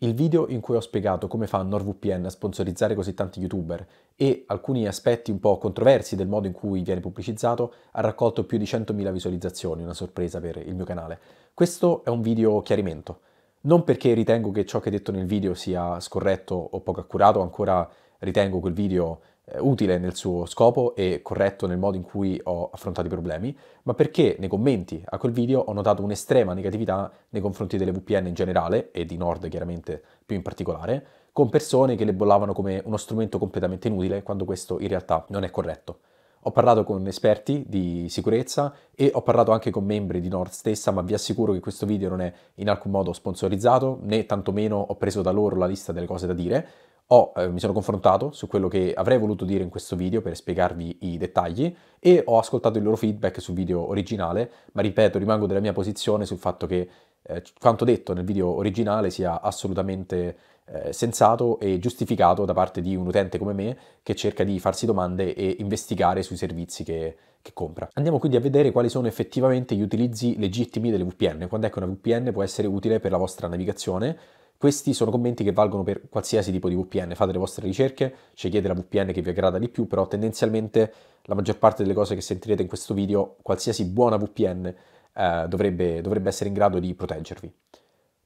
Il video in cui ho spiegato come fa NordVPN a sponsorizzare così tanti youtuber e alcuni aspetti un po' controversi del modo in cui viene pubblicizzato ha raccolto più di 100.000 visualizzazioni, una sorpresa per il mio canale. Questo è un video chiarimento, non perché ritengo che ciò che detto nel video sia scorretto o poco accurato, ancora ritengo quel video eh, utile nel suo scopo e corretto nel modo in cui ho affrontato i problemi, ma perché nei commenti a quel video ho notato un'estrema negatività nei confronti delle VPN in generale e di Nord chiaramente più in particolare, con persone che le bollavano come uno strumento completamente inutile quando questo in realtà non è corretto. Ho parlato con esperti di sicurezza e ho parlato anche con membri di Nord stessa, ma vi assicuro che questo video non è in alcun modo sponsorizzato, né tantomeno ho preso da loro la lista delle cose da dire, ho, eh, mi sono confrontato su quello che avrei voluto dire in questo video per spiegarvi i dettagli e ho ascoltato il loro feedback sul video originale, ma ripeto, rimango della mia posizione sul fatto che eh, quanto detto nel video originale sia assolutamente eh, sensato e giustificato da parte di un utente come me che cerca di farsi domande e investigare sui servizi che, che compra. Andiamo quindi a vedere quali sono effettivamente gli utilizzi legittimi delle VPN, quando è che una VPN può essere utile per la vostra navigazione questi sono commenti che valgono per qualsiasi tipo di VPN, fate le vostre ricerche, scegliete la VPN che vi aggrada di più, però tendenzialmente la maggior parte delle cose che sentirete in questo video, qualsiasi buona VPN eh, dovrebbe, dovrebbe, essere in grado di proteggervi.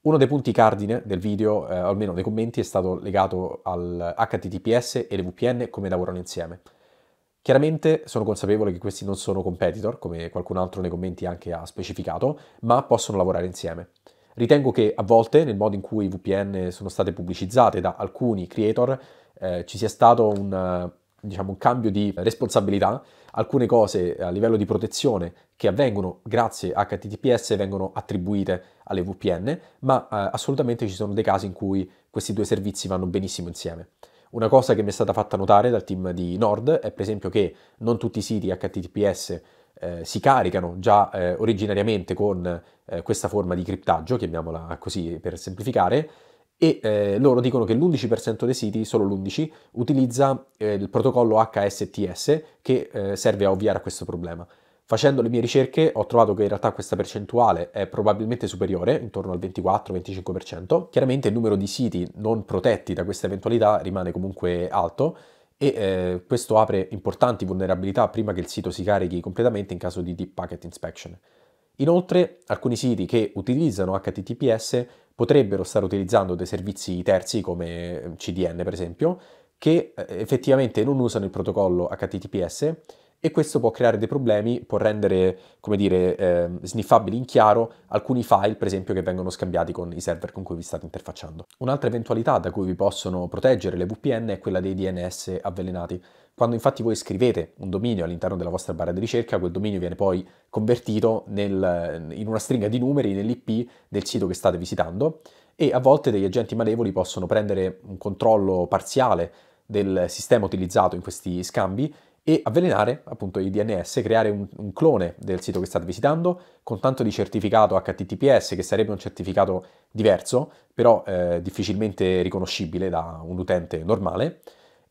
Uno dei punti cardine del video, eh, almeno dei commenti, è stato legato al HTTPS e le VPN come lavorano insieme. Chiaramente sono consapevole che questi non sono competitor, come qualcun altro nei commenti anche ha specificato, ma possono lavorare insieme. Ritengo che a volte, nel modo in cui VPN sono state pubblicizzate da alcuni creator, eh, ci sia stato un, eh, diciamo, un cambio di responsabilità. Alcune cose eh, a livello di protezione che avvengono grazie a HTTPS vengono attribuite alle VPN, ma eh, assolutamente ci sono dei casi in cui questi due servizi vanno benissimo insieme. Una cosa che mi è stata fatta notare dal team di Nord è per esempio che non tutti i siti HTTPS eh, si caricano già eh, originariamente con eh, questa forma di criptaggio, chiamiamola così per semplificare, e eh, loro dicono che l'11% dei siti, solo l'11%, utilizza eh, il protocollo HSTS che eh, serve a ovviare a questo problema. Facendo le mie ricerche ho trovato che in realtà questa percentuale è probabilmente superiore, intorno al 24-25%. Chiaramente il numero di siti non protetti da questa eventualità rimane comunque alto, e eh, questo apre importanti vulnerabilità prima che il sito si carichi completamente in caso di deep packet inspection. Inoltre, alcuni siti che utilizzano HTTPS potrebbero stare utilizzando dei servizi terzi come eh, CDN per esempio, che eh, effettivamente non usano il protocollo HTTPS e questo può creare dei problemi, può rendere, come dire, eh, sniffabili in chiaro alcuni file, per esempio, che vengono scambiati con i server con cui vi state interfacciando. Un'altra eventualità da cui vi possono proteggere le VPN è quella dei DNS avvelenati. Quando infatti voi scrivete un dominio all'interno della vostra barra di ricerca, quel dominio viene poi convertito nel, in una stringa di numeri nell'IP del sito che state visitando e a volte degli agenti malevoli possono prendere un controllo parziale del sistema utilizzato in questi scambi e avvelenare appunto i DNS, creare un, un, clone del sito che state visitando con tanto di certificato HTTPS che sarebbe un certificato diverso, però eh, difficilmente riconoscibile da un utente normale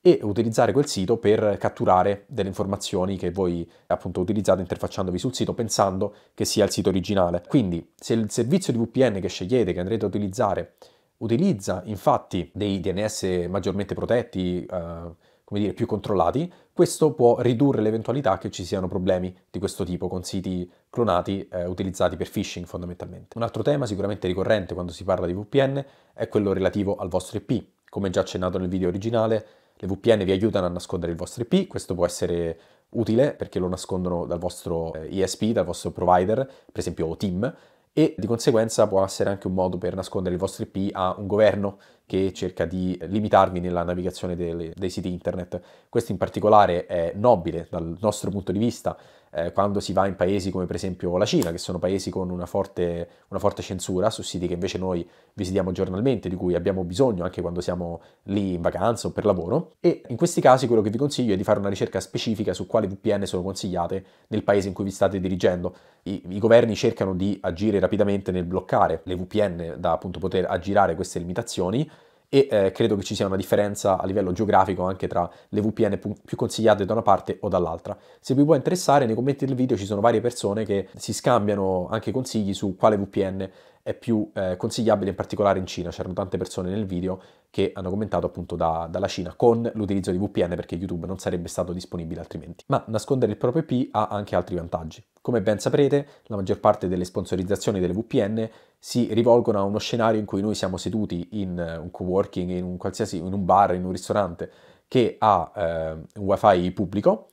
e utilizzare quel sito per catturare delle informazioni che voi appunto utilizzate interfacciandovi sul sito pensando che sia il sito originale. Quindi se il servizio di VPN che scegliete, che andrete a utilizzare, utilizza infatti dei DNS maggiormente protetti, eh, come dire, più controllati, questo può ridurre l'eventualità che ci siano problemi di questo tipo con siti clonati eh, utilizzati per phishing fondamentalmente. Un altro tema sicuramente ricorrente quando si parla di VPN è quello relativo al vostro IP. Come già accennato nel video originale, le VPN vi aiutano a nascondere il vostro IP, questo può essere utile perché lo nascondono dal vostro eh, ISP, dal vostro provider, per esempio TIM, e di conseguenza può essere anche un modo per nascondere il vostro IP a un governo che cerca di limitarvi nella navigazione delle, dei siti internet. Questo in particolare è nobile dal nostro punto di vista eh, quando si va in paesi come per esempio la Cina, che sono paesi con una forte, una forte censura su siti che invece noi visitiamo giornalmente, di cui abbiamo bisogno anche quando siamo lì in vacanza o per lavoro. E in questi casi quello che vi consiglio è di fare una ricerca specifica su quali VPN sono consigliate nel paese in cui vi state dirigendo. I, i governi cercano di agire rapidamente nel bloccare le VPN da appunto poter aggirare queste limitazioni e eh, credo che ci sia una differenza a livello geografico anche tra le VPN più consigliate da una parte o dall'altra. Se vi può interessare, nei commenti del video ci sono varie persone che si scambiano anche consigli su quale VPN è più eh, consigliabile in particolare in Cina. C'erano tante persone nel video che hanno commentato appunto da, dalla Cina con l'utilizzo di VPN perché YouTube non sarebbe stato disponibile altrimenti. Ma nascondere il proprio IP ha anche altri vantaggi. Come ben saprete, la maggior parte delle sponsorizzazioni delle VPN si rivolgono a uno scenario in cui noi siamo seduti in eh, un coworking, in un, in un bar, in un ristorante che ha eh, un wifi pubblico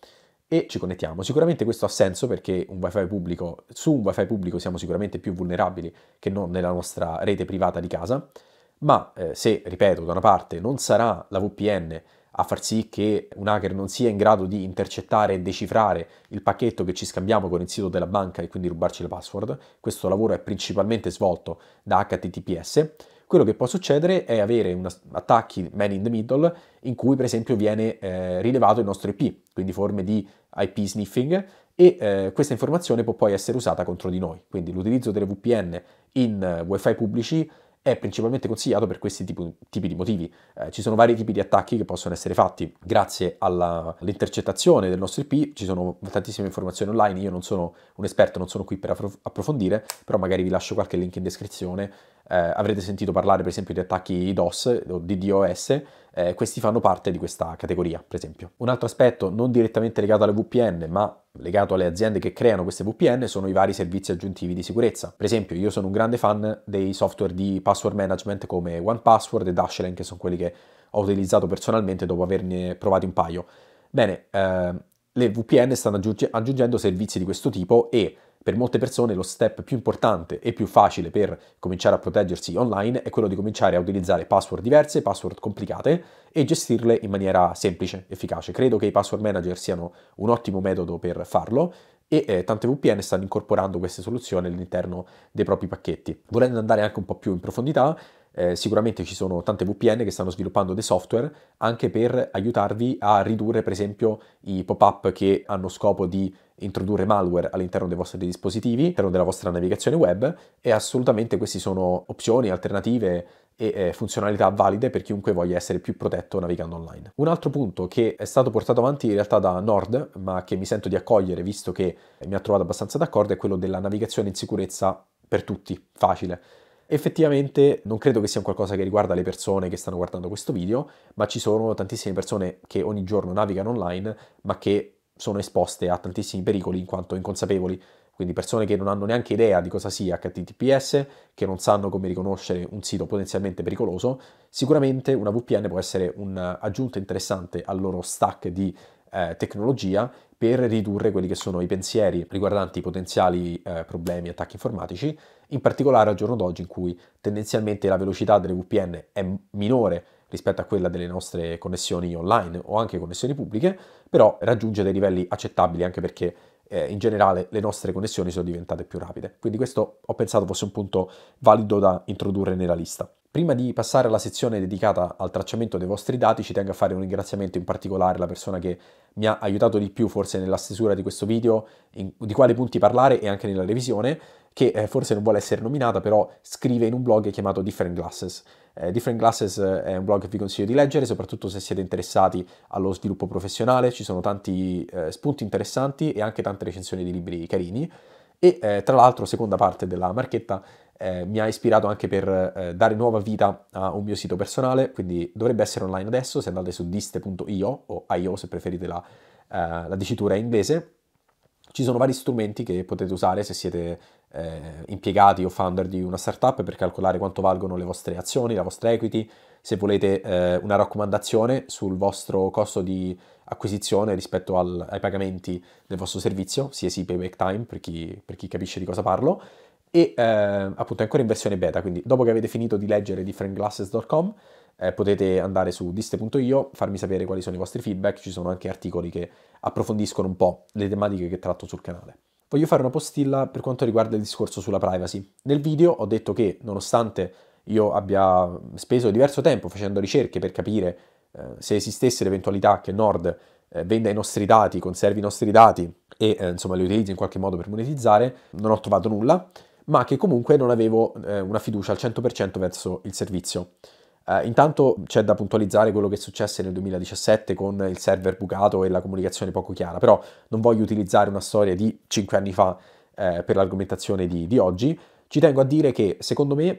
e ci connettiamo. Sicuramente questo ha senso perché un wifi pubblico, su un wifi pubblico siamo sicuramente più vulnerabili che non nella nostra rete privata di casa, ma eh, se, ripeto, da una parte non sarà la VPN a far sì che un hacker non sia in grado di intercettare e decifrare il pacchetto che ci scambiamo con il sito della banca e quindi rubarci la password, questo lavoro è principalmente svolto da HTTPS, quello che può succedere è avere una, attacchi man in the middle in cui per esempio viene eh, rilevato il nostro IP, quindi forme di IP sniffing e eh, questa informazione può poi essere usata contro di noi. Quindi l'utilizzo delle VPN in wifi pubblici è principalmente consigliato per questi tipi, tipi di motivi. Eh, ci sono vari tipi di attacchi che possono essere fatti. Grazie alla, all'intercettazione del nostro IP ci sono tantissime informazioni online, io non sono un esperto, non sono qui per approfondire, però magari vi lascio qualche link in descrizione eh, avrete sentito parlare per esempio di attacchi DOS o di DOS, eh, questi fanno parte di questa categoria per esempio. Un altro aspetto non direttamente legato alle VPN ma legato alle aziende che creano queste VPN sono i vari servizi aggiuntivi di sicurezza. Per esempio io sono un grande fan dei software di password management come OnePassword e Dashlane che sono quelli che ho utilizzato personalmente dopo averne provati un paio. Bene, eh, le VPN stanno aggiungendo servizi di questo tipo e per molte persone lo step più importante e più facile per cominciare a proteggersi online è quello di cominciare a utilizzare password diverse, password complicate e gestirle in maniera semplice, efficace. Credo che i password manager siano un ottimo metodo per farlo e eh, tante VPN stanno incorporando queste soluzioni all'interno dei propri pacchetti. Volendo andare anche un po' più in profondità, eh, sicuramente ci sono tante VPN che stanno sviluppando dei software anche per aiutarvi a ridurre per esempio i pop-up che hanno scopo di introdurre malware all'interno dei vostri dispositivi, all'interno della vostra navigazione web e assolutamente queste sono opzioni alternative e eh, funzionalità valide per chiunque voglia essere più protetto navigando online. Un altro punto che è stato portato avanti in realtà da Nord, ma che mi sento di accogliere visto che mi ha trovato abbastanza d'accordo, è quello della navigazione in sicurezza per tutti, facile. Effettivamente non credo che sia un qualcosa che riguarda le persone che stanno guardando questo video, ma ci sono tantissime persone che ogni giorno navigano online, ma che sono esposte a tantissimi pericoli in quanto inconsapevoli, quindi persone che non hanno neanche idea di cosa sia HTTPS, che non sanno come riconoscere un sito potenzialmente pericoloso, sicuramente una VPN può essere un'aggiunta interessante al loro stack di eh, tecnologia per ridurre quelli che sono i pensieri riguardanti i potenziali eh, problemi e attacchi informatici, in particolare al giorno d'oggi in cui tendenzialmente la velocità delle VPN è minore rispetto a quella delle nostre connessioni online o anche connessioni pubbliche, però raggiunge dei livelli accettabili anche perché eh, in generale le nostre connessioni sono diventate più rapide. Quindi questo ho pensato fosse un punto valido da introdurre nella lista. Prima di passare alla sezione dedicata al tracciamento dei vostri dati, ci tengo a fare un ringraziamento in particolare alla persona che mi ha aiutato di più forse nella stesura di questo video, in, di quali punti parlare e anche nella revisione, che eh, forse non vuole essere nominata, però scrive in un blog chiamato Different Glasses. Eh, Different Glasses eh, è un blog che vi consiglio di leggere, soprattutto se siete interessati allo sviluppo professionale, ci sono tanti eh, spunti interessanti e anche tante recensioni di libri carini. E eh, tra l'altro, seconda parte della marchetta, eh, mi ha ispirato anche per eh, dare nuova vita a un mio sito personale, quindi dovrebbe essere online adesso se andate su diste.io o io se preferite la, eh, la dicitura in inglese. Ci sono vari strumenti che potete usare se siete eh, impiegati o founder di una startup per calcolare quanto valgono le vostre azioni, la vostra equity. Se volete eh, una raccomandazione sul vostro costo di acquisizione rispetto al, ai pagamenti del vostro servizio, sia CSI Payback Time per chi, per chi capisce di cosa parlo, e eh, appunto è ancora in versione beta, quindi dopo che avete finito di leggere differentglasses.com eh, potete andare su diste.io, farmi sapere quali sono i vostri feedback, ci sono anche articoli che approfondiscono un po' le tematiche che tratto sul canale voglio fare una postilla per quanto riguarda il discorso sulla privacy. Nel video ho detto che, nonostante io abbia speso diverso tempo facendo ricerche per capire eh, se esistesse l'eventualità che Nord eh, venda i nostri dati, conservi i nostri dati e eh, insomma li utilizzi in qualche modo per monetizzare, non ho trovato nulla, ma che comunque non avevo eh, una fiducia al 100% verso il servizio. Uh, intanto c'è da puntualizzare quello che successe nel 2017 con il server bucato e la comunicazione poco chiara, però non voglio utilizzare una storia di 5 anni fa eh, per l'argomentazione di, di oggi. Ci tengo a dire che secondo me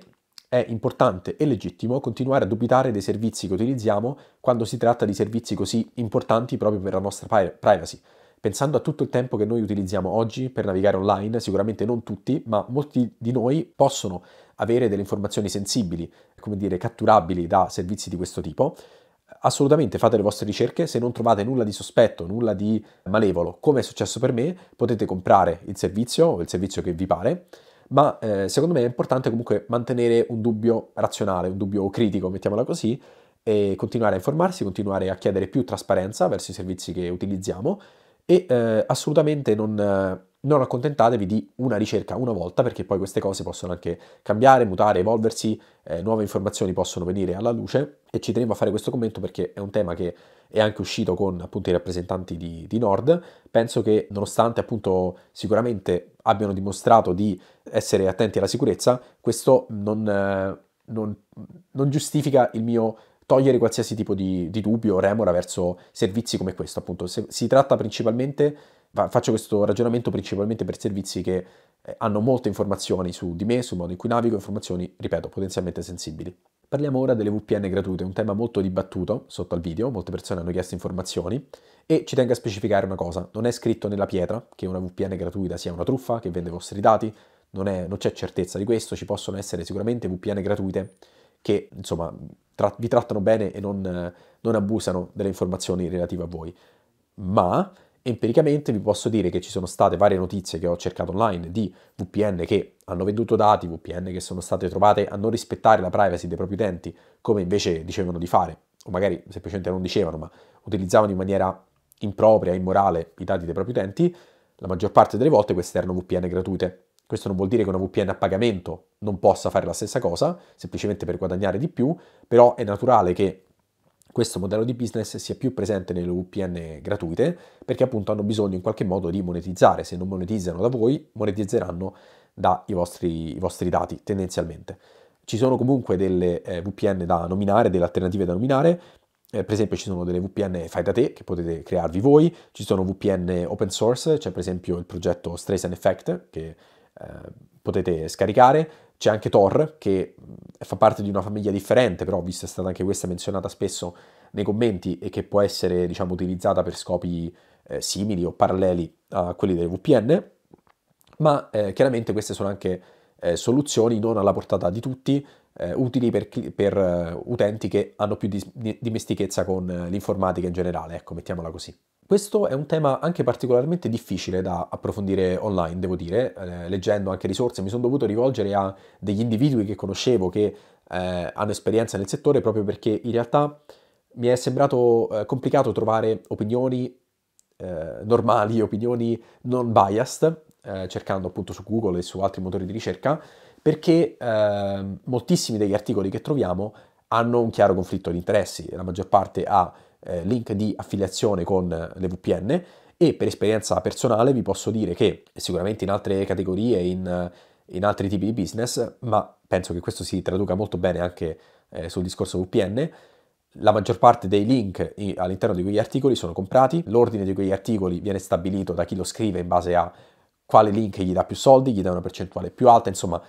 è importante e legittimo continuare a dubitare dei servizi che utilizziamo quando si tratta di servizi così importanti proprio per la nostra privacy. Pensando a tutto il tempo che noi utilizziamo oggi per navigare online, sicuramente non tutti, ma molti di noi possono avere delle informazioni sensibili, come dire, catturabili da servizi di questo tipo. Assolutamente fate le vostre ricerche, se non trovate nulla di sospetto, nulla di malevolo, come è successo per me, potete comprare il servizio o il servizio che vi pare, ma eh, secondo me è importante comunque mantenere un dubbio razionale, un dubbio critico, mettiamola così, e continuare a informarsi, continuare a chiedere più trasparenza verso i servizi che utilizziamo e eh, assolutamente non, eh, non, accontentatevi di una ricerca una volta perché poi queste cose possono anche cambiare, mutare, evolversi, eh, nuove informazioni possono venire alla luce e ci tenevo a fare questo commento perché è un tema che è anche uscito con appunto i rappresentanti di, di Nord, penso che nonostante appunto sicuramente abbiano dimostrato di essere attenti alla sicurezza, questo non... Eh, non, non, giustifica il mio togliere qualsiasi tipo di, di dubbio o remora verso servizi come questo, appunto. Se, si tratta principalmente, faccio questo ragionamento principalmente per servizi che eh, hanno molte informazioni su di me, sul modo in cui navigo, informazioni, ripeto, potenzialmente sensibili. Parliamo ora delle VPN gratuite, un tema molto dibattuto sotto al video, molte persone hanno chiesto informazioni e ci tengo a specificare una cosa, non è scritto nella pietra che una VPN gratuita sia una truffa che vende i vostri dati, non, è, non c'è certezza di questo, ci possono essere sicuramente VPN gratuite che insomma tra- vi trattano bene e non, non abusano delle informazioni relative a voi. Ma empiricamente vi posso dire che ci sono state varie notizie che ho cercato online di VPN che hanno venduto dati, VPN che sono state trovate a non rispettare la privacy dei propri utenti, come invece dicevano di fare, o magari semplicemente non dicevano, ma utilizzavano in maniera impropria, immorale i dati dei propri utenti, la maggior parte delle volte queste erano VPN gratuite. Questo non vuol dire che una VPN a pagamento non possa fare la stessa cosa, semplicemente per guadagnare di più, però è naturale che questo modello di business sia più presente nelle VPN gratuite, perché appunto hanno bisogno in qualche modo di monetizzare, se non monetizzano da voi, monetizzeranno dai vostri, i vostri dati tendenzialmente. Ci sono comunque delle eh, VPN da nominare, delle alternative da nominare, eh, per esempio ci sono delle VPN fai da te che potete crearvi voi, ci sono VPN open source, c'è cioè per esempio il progetto Strays Effect che eh, potete scaricare. C'è anche Thor, che fa parte di una famiglia differente, però visto è stata anche questa menzionata spesso nei commenti e che può essere diciamo, utilizzata per scopi eh, simili o paralleli a quelli delle VPN, ma eh, chiaramente queste sono anche eh, soluzioni non alla portata di tutti, eh, utili per, per eh, utenti che hanno più dis- dimestichezza con l'informatica in generale, ecco, mettiamola così. Questo è un tema anche particolarmente difficile da approfondire online, devo dire, eh, leggendo anche risorse mi sono dovuto rivolgere a degli individui che conoscevo che eh, hanno esperienza nel settore proprio perché in realtà mi è sembrato eh, complicato trovare opinioni eh, normali, opinioni non biased, eh, cercando appunto su Google e su altri motori di ricerca, perché ehm, moltissimi degli articoli che troviamo hanno un chiaro conflitto di interessi, la maggior parte ha eh, link di affiliazione con le VPN e per esperienza personale vi posso dire che sicuramente in altre categorie, in, in altri tipi di business, ma penso che questo si traduca molto bene anche eh, sul discorso VPN, la maggior parte dei link all'interno di quegli articoli sono comprati, l'ordine di quegli articoli viene stabilito da chi lo scrive in base a quale link gli dà più soldi, gli dà una percentuale più alta, insomma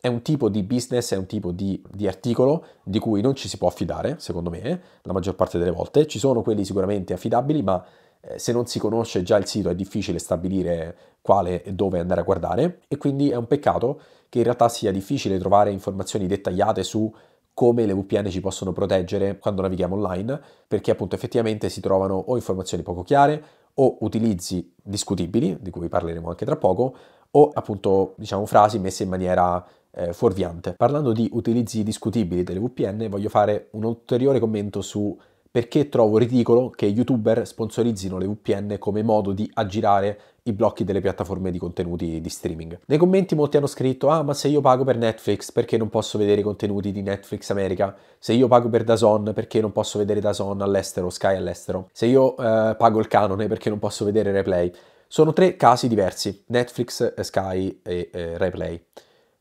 è un tipo di business, è un tipo di, di, articolo di cui non ci si può affidare, secondo me, la maggior parte delle volte. Ci sono quelli sicuramente affidabili, ma eh, se non si conosce già il sito è difficile stabilire quale e dove andare a guardare e quindi è un peccato che in realtà sia difficile trovare informazioni dettagliate su come le VPN ci possono proteggere quando navighiamo online, perché appunto effettivamente si trovano o informazioni poco chiare o utilizzi discutibili, di cui parleremo anche tra poco, o appunto diciamo frasi messe in maniera eh, fuorviante. Parlando di utilizzi discutibili delle VPN, voglio fare un ulteriore commento su perché trovo ridicolo che youtuber sponsorizzino le VPN come modo di aggirare i blocchi delle piattaforme di contenuti di streaming. Nei commenti molti hanno scritto ah ma se io pago per Netflix perché non posso vedere i contenuti di Netflix America? Se io pago per Dazon perché non posso vedere Dazon all'estero, Sky all'estero? Se io eh, pago il canone perché non posso vedere Replay? Sono tre casi diversi, Netflix, Sky e eh, RaiPlay.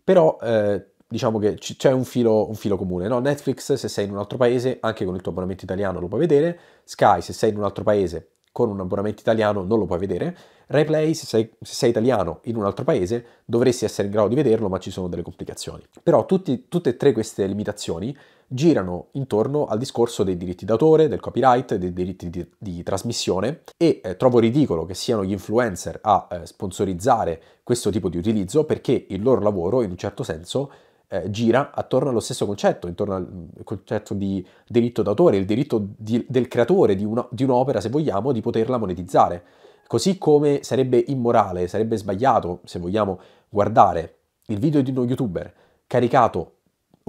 Però eh, diciamo che c'è un filo, un filo comune, no? Netflix se sei in un altro paese, anche con il tuo abbonamento italiano lo puoi vedere, Sky se sei in un altro paese con un abbonamento italiano non lo puoi vedere. RaiPlay, se sei, se sei, italiano in un altro paese, dovresti essere in grado di vederlo, ma ci sono delle complicazioni. Però tutti, tutte e tre queste limitazioni girano intorno al discorso dei diritti d'autore, del copyright, dei diritti di, di trasmissione e eh, trovo ridicolo che siano gli influencer a eh, sponsorizzare questo tipo di utilizzo perché il loro lavoro in un certo senso eh, gira attorno allo stesso concetto, intorno al mm, concetto di diritto d'autore, il diritto di, del creatore di, una, di un'opera, se vogliamo, di poterla monetizzare. Così come sarebbe immorale, sarebbe sbagliato, se vogliamo, guardare il video di uno youtuber caricato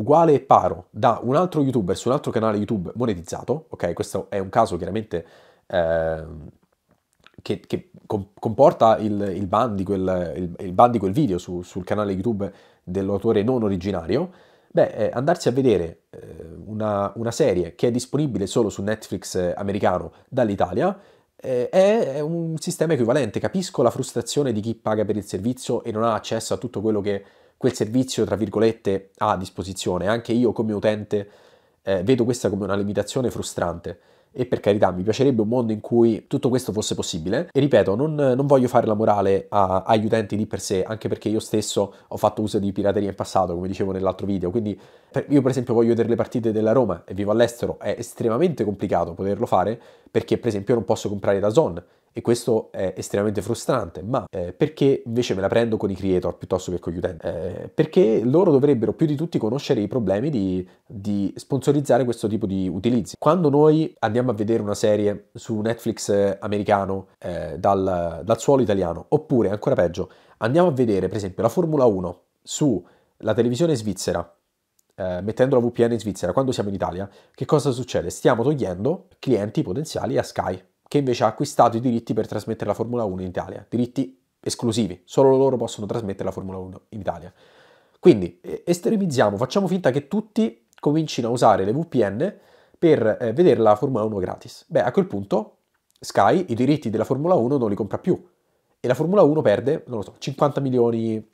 uguale e paro da un altro youtuber su un altro canale YouTube monetizzato, ok? Questo è un caso chiaramente eh, che, che, comporta il, il ban di quel, il, il ban di quel video su, sul canale YouTube dell'autore non originario, beh, eh, andarsi a vedere eh, una, una, serie che è disponibile solo su Netflix eh, americano dall'Italia è un sistema equivalente. Capisco la frustrazione di chi paga per il servizio e non ha accesso a tutto quello che quel servizio, tra virgolette, ha a disposizione. Anche io come utente eh, vedo questa come una limitazione frustrante e per carità mi piacerebbe un mondo in cui tutto questo fosse possibile e ripeto non, non voglio fare la morale a, agli utenti di per sé anche perché io stesso ho fatto uso di pirateria in passato come dicevo nell'altro video quindi per, io per esempio voglio vedere le partite della Roma e vivo all'estero è estremamente complicato poterlo fare perché per esempio non posso comprare da Zone e questo è estremamente frustrante, ma eh, perché invece me la prendo con i creator piuttosto che con gli utenti? Eh, perché loro dovrebbero più di tutti conoscere i problemi di, di, sponsorizzare questo tipo di utilizzi. Quando noi andiamo a vedere una serie su Netflix eh, americano eh, dal, dal suolo italiano, oppure ancora peggio, andiamo a vedere per esempio la Formula 1 sulla televisione svizzera, eh, mettendo la VPN in Svizzera quando siamo in Italia, che cosa succede? Stiamo togliendo clienti potenziali a Sky che invece ha acquistato i diritti per trasmettere la Formula 1 in Italia, diritti esclusivi, solo loro possono trasmettere la Formula 1 in Italia. Quindi eh, estremizziamo, facciamo finta che tutti comincino a usare le VPN per eh, vedere la Formula 1 gratis. Beh, a quel punto Sky i diritti della Formula 1 non li compra più e la Formula 1 perde, non lo so, 50 milioni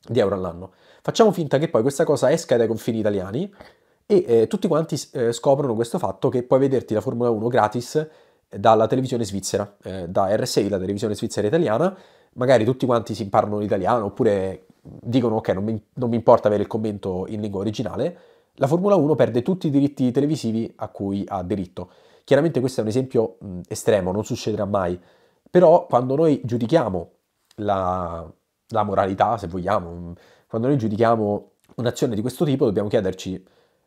di euro all'anno. Facciamo finta che poi questa cosa esca dai confini italiani e eh, tutti quanti eh, scoprono questo fatto che puoi vederti la Formula 1 gratis dalla televisione svizzera, eh, da RSI, la televisione svizzera italiana, magari tutti quanti si imparano l'italiano oppure dicono ok non mi, non mi importa avere il commento in lingua originale, la Formula 1 perde tutti i diritti televisivi a cui ha diritto. Chiaramente questo è un esempio mh, estremo, non succederà mai, però quando noi giudichiamo la, la moralità, se vogliamo, quando noi giudichiamo un'azione di questo tipo dobbiamo chiederci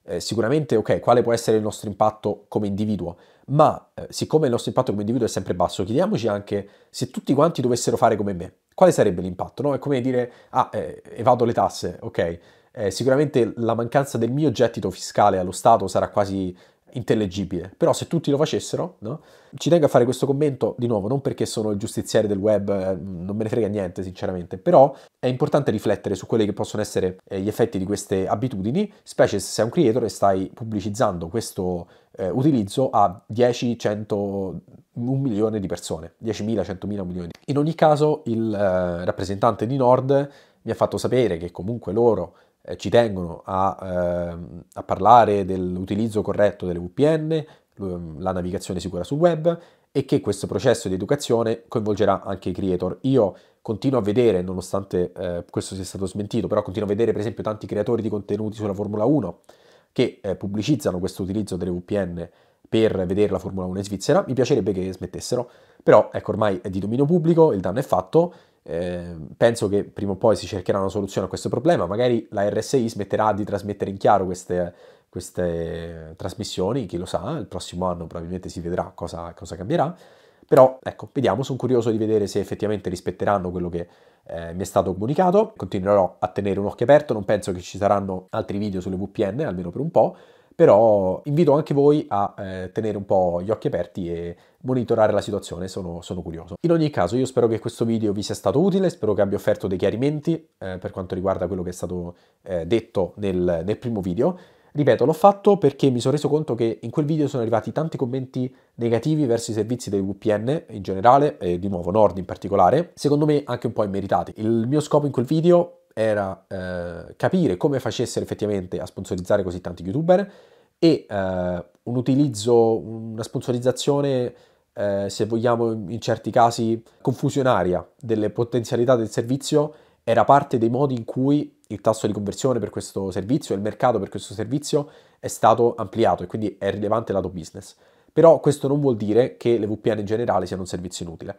eh, sicuramente, ok, quale può essere il nostro impatto come individuo, ma eh, siccome il nostro impatto come individuo è sempre basso, chiediamoci anche se tutti quanti dovessero fare come me, quale sarebbe l'impatto? No? È come dire, ah, eh, evado le tasse, ok, eh, sicuramente la mancanza del mio gettito fiscale allo Stato sarà quasi intellegibile, però se tutti lo facessero, no? ci tengo a fare questo commento di nuovo, non perché sono il giustiziere del web, eh, non me ne frega niente sinceramente, però è importante riflettere su quelli che possono essere eh, gli effetti di queste abitudini, specie se sei un creator e stai pubblicizzando questo eh, utilizzo a 10, 100, un milione di persone, 10.000, 100.000, milioni. In ogni caso il eh, rappresentante di Nord mi ha fatto sapere che comunque loro eh, ci tengono a, eh, a parlare dell'utilizzo corretto delle VPN, la navigazione sicura sul web e che questo processo di educazione coinvolgerà anche i creator. Io continuo a vedere, nonostante eh, questo sia stato smentito, però continuo a vedere per esempio tanti creatori di contenuti sulla Formula 1 che eh, pubblicizzano questo utilizzo delle VPN per vedere la Formula 1 in Svizzera, mi piacerebbe che smettessero però ecco, ormai è di dominio pubblico, il danno è fatto, eh, penso che prima o poi si cercherà una soluzione a questo problema, magari la RSI smetterà di trasmettere in chiaro queste, queste trasmissioni, chi lo sa, il prossimo anno probabilmente si vedrà cosa, cosa cambierà, però ecco, vediamo, sono curioso di vedere se effettivamente rispetteranno quello che eh, mi è stato comunicato, continuerò a tenere un occhio aperto, non penso che ci saranno altri video sulle VPN, almeno per un po', però invito anche voi a eh, tenere un po' gli occhi aperti e monitorare la situazione, sono, sono, curioso. In ogni caso io spero che questo video vi sia stato utile, spero che abbia offerto dei chiarimenti eh, per quanto riguarda quello che è stato eh, detto nel, nel primo video. Ripeto, l'ho fatto perché mi sono reso conto che in quel video sono arrivati tanti commenti negativi verso i servizi del VPN in generale, e di nuovo Nord in particolare, secondo me anche un po' immeritati. Il mio scopo in quel video era eh, capire come facessero effettivamente a sponsorizzare così tanti youtuber e eh, un utilizzo, una sponsorizzazione, eh, se vogliamo in certi casi confusionaria delle potenzialità del servizio, era parte dei modi in cui il tasso di conversione per questo servizio, il mercato per questo servizio è stato ampliato e quindi è rilevante lato business. Però questo non vuol dire che le VPN in generale siano un servizio inutile.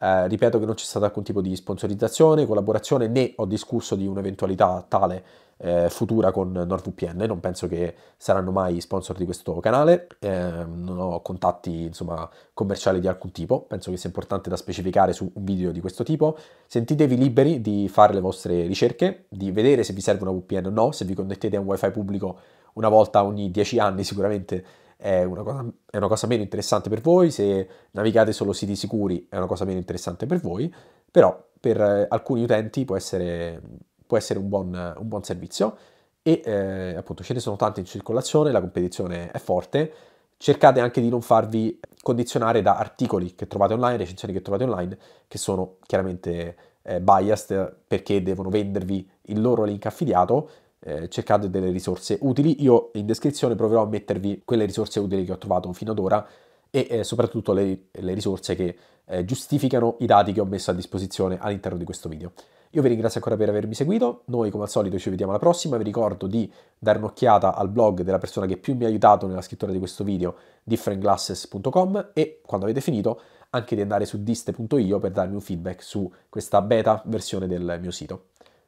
Eh, ripeto che non c'è stato alcun tipo di sponsorizzazione, collaborazione, né ho discusso di un'eventualità tale eh, futura con NordVPN, non penso che saranno mai sponsor di questo canale, eh, non ho contatti insomma, commerciali di alcun tipo, penso che sia importante da specificare su un video di questo tipo. Sentitevi liberi di fare le vostre ricerche, di vedere se vi serve una VPN o no, se vi connettete a un wifi pubblico una volta ogni 10 anni sicuramente è una, cosa, è una cosa meno interessante per voi, se navigate solo siti sicuri è una cosa meno interessante per voi, però per eh, alcuni utenti può essere, può essere un, buon, un, buon, servizio e eh, appunto ce ne sono tanti in circolazione, la competizione è forte, cercate anche di non farvi condizionare da articoli che trovate online, recensioni che trovate online, che sono chiaramente eh, biased perché devono vendervi il loro link affiliato, eh, cercate delle risorse utili. Io in descrizione proverò a mettervi quelle risorse utili che ho trovato fino ad ora e eh, soprattutto le, le, risorse che eh, giustificano i dati che ho messo a disposizione all'interno di questo video. Io vi ringrazio ancora per avermi seguito, noi come al solito ci vediamo alla prossima, vi ricordo di dare un'occhiata al blog della persona che più mi ha aiutato nella scrittura di questo video, differentglasses.com e quando avete finito anche di andare su diste.io per darmi un feedback su questa beta versione del mio sito.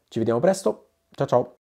Ci vediamo presto, ciao ciao!